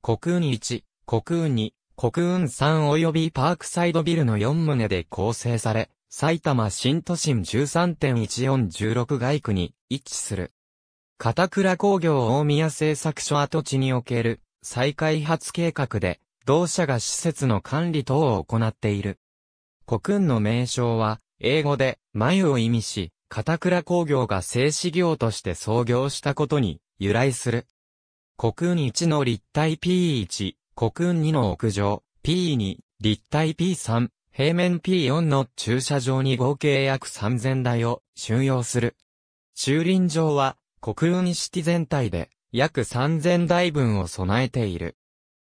国運1、国運2、国運3及びパークサイドビルの4棟で構成され、埼玉新都心13.1416街区に位置する。片倉工業大宮製作所跡地における再開発計画で、同社が施設の管理等を行っている。国運の名称は、英語で、眉を意味し、片倉工業が製紙業として創業したことに由来する。国運1の立体 P1、国運2の屋上、P2、立体 P3、平面 P4 の駐車場に合計約3000台を収容する。駐輪場は国運シティ全体で約3000台分を備えている。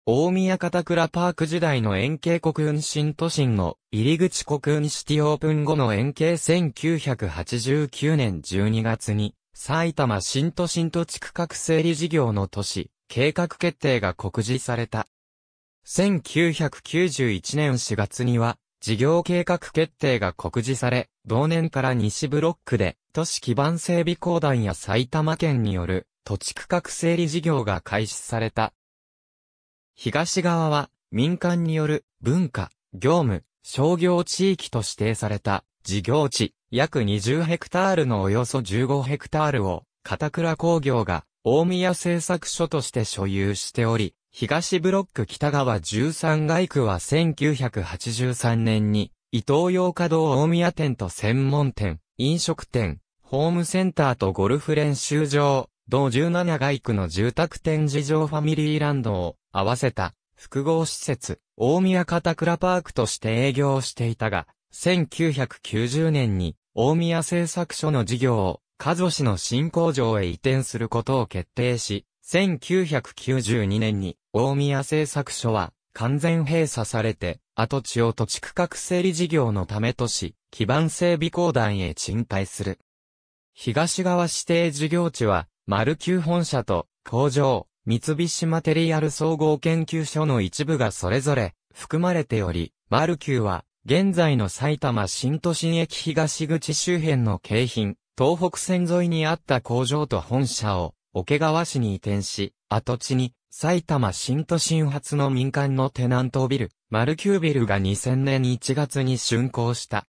大宮片倉パーク時代の円形国運新都心の入り口国運シティオープン後の円形1989年12月に埼玉新都心土地区画整理事業の都市、計画決定が告示された。1991年4月には、事業計画決定が告示され、同年から西ブロックで、都市基盤整備公団や埼玉県による、土地区画整理事業が開始された。東側は、民間による、文化、業務、商業地域と指定された、事業地、約20ヘクタールのおよそ15ヘクタールを、片倉工業が、大宮製作所として所有しており、東ブロック北側13街区は1983年に、伊東洋華堂大宮店と専門店、飲食店、ホームセンターとゴルフ練習場、同17街区の住宅展示場ファミリーランドを合わせた複合施設、大宮片倉パークとして営業していたが、1990年に大宮製作所の事業を、加ゾ市の新工場へ移転することを決定し、1992年に大宮製作所は完全閉鎖されて、跡地を土地区画整理事業のためとし、基盤整備公団へ賃貸する。東側指定事業地は、丸九本社と工場、三菱マテリアル総合研究所の一部がそれぞれ含まれており、丸九は現在の埼玉新都心駅東口周辺の京浜、東北線沿いにあった工場と本社を、桶川市に移転し、跡地に、埼玉新都心発の民間のテナントビル、マルキュービルが2000年1月に竣工した。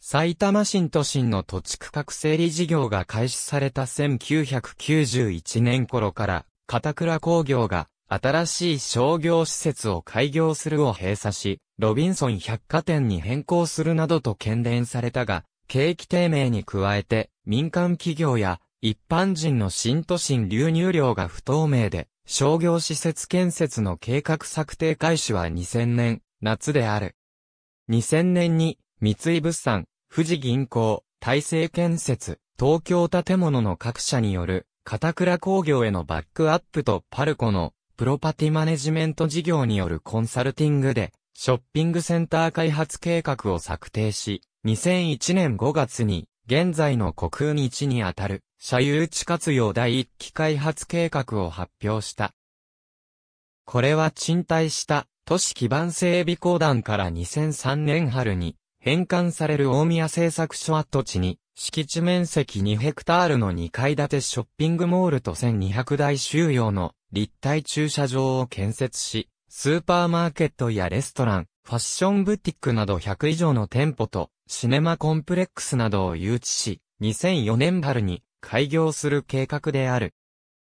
埼玉新都心の土地区画整理事業が開始された1991年頃から、片倉工業が新しい商業施設を開業するを閉鎖し、ロビンソン百貨店に変更するなどと懸念されたが、景気低迷に加えて、民間企業や一般人の新都心流入量が不透明で、商業施設建設の計画策定開始は2000年、夏である。2000年に、三井物産、富士銀行、大成建設、東京建物の各社による、片倉工業へのバックアップとパルコのプロパティマネジメント事業によるコンサルティングで、ショッピングセンター開発計画を策定し、2001年5月に、現在の国空日にあたる、社有地活用第1期開発計画を発表した。これは賃貸した都市基盤整備公団から2003年春に返還される大宮製作所跡地に敷地面積2ヘクタールの2階建てショッピングモールと1200台収容の立体駐車場を建設し、スーパーマーケットやレストラン、ファッションブティックなど100以上の店舗と、シネマコンプレックスなどを誘致し、2004年春に開業する計画である。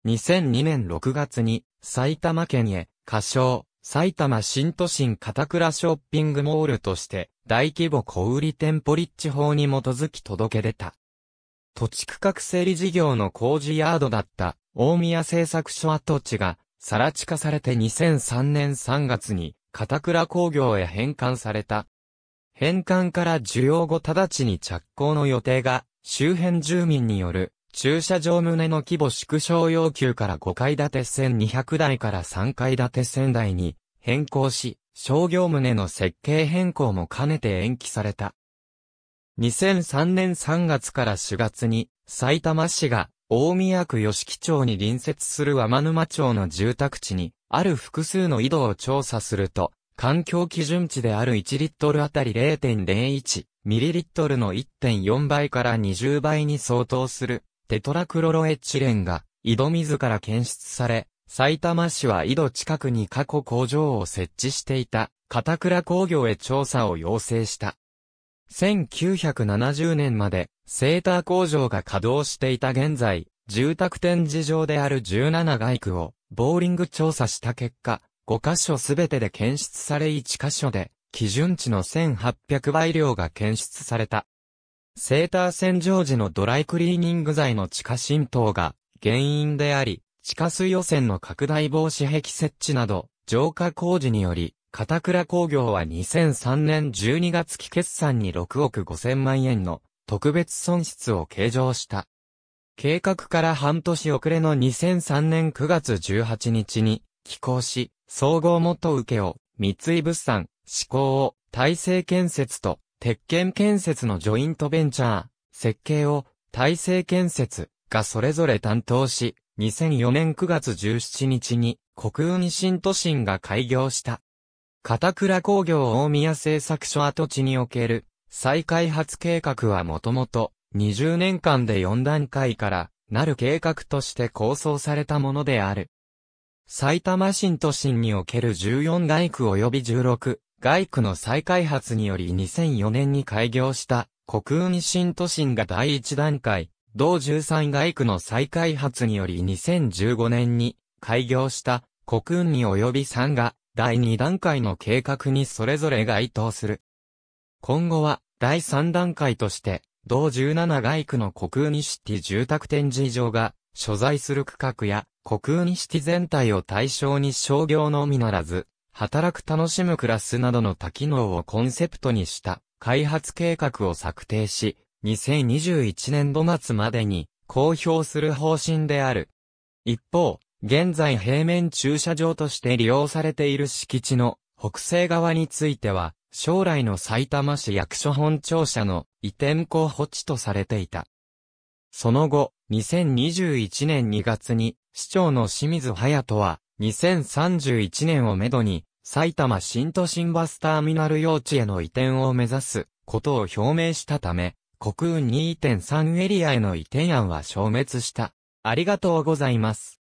2002年6月に埼玉県へ、仮称、埼玉新都心片倉ショッピングモールとして大規模小売店舗立地法に基づき届け出た。土地区画整理事業の工事ヤードだった大宮製作所跡地が更地化されて2003年3月に片倉工業へ返還された。返還から需要後直ちに着工の予定が周辺住民による駐車場棟の規模縮小要求から5階建て1200台から3階建て1000台に変更し、商業棟の設計変更も兼ねて延期された。2003年3月から4月に、埼玉市が大宮区吉木町に隣接する天沼町の住宅地に、ある複数の井戸を調査すると、環境基準値である1リットルあたり0.01ミリリットルの1.4倍から20倍に相当するテトラクロロエチレンが井戸水から検出され、埼玉市は井戸近くに過去工場を設置していた、片倉工業へ調査を要請した。1970年まで、セーター工場が稼働していた現在、住宅展示場である17街区を、ボーリング調査した結果、5箇所すべてで検出され1箇所で、基準値の1800倍量が検出された。セーター洗浄時のドライクリーニング剤の地下浸透が原因であり、地下水汚染の拡大防止壁設置など、浄化工事により、片倉工業は2003年12月期決算に6億5000万円の特別損失を計上した。計画から半年遅れの2003年9月18日に寄港し、総合元請けを三井物産、施工を体制建設と鉄拳建設のジョイントベンチャー、設計を体制建設がそれぞれ担当し、2004年9月17日に国運新都心が開業した。片倉工業大宮製作所跡地における再開発計画はもともと20年間で4段階からなる計画として構想されたものである。埼玉新都心における14街区及び16街区の再開発により2004年に開業した国運新都心が第1段階同13街区の再開発により2015年に開業した国運に及び3が第2段階の計画にそれぞれ該当する。今後は第3段階として同17街区の国運シティ住宅展示場が所在する区画や国運シティ全体を対象に商業のみならず働く楽しむクラスなどの多機能をコンセプトにした開発計画を策定し、2021年度末までに公表する方針である。一方、現在平面駐車場として利用されている敷地の北西側については、将来の埼玉市役所本庁舎の移転候補地とされていた。その後、2021年2月に、市長の清水隼人は、2031年をめどに、埼玉新都心バスターミナル用地への移転を目指すことを表明したため、国運2.3エリアへの移転案は消滅した。ありがとうございます。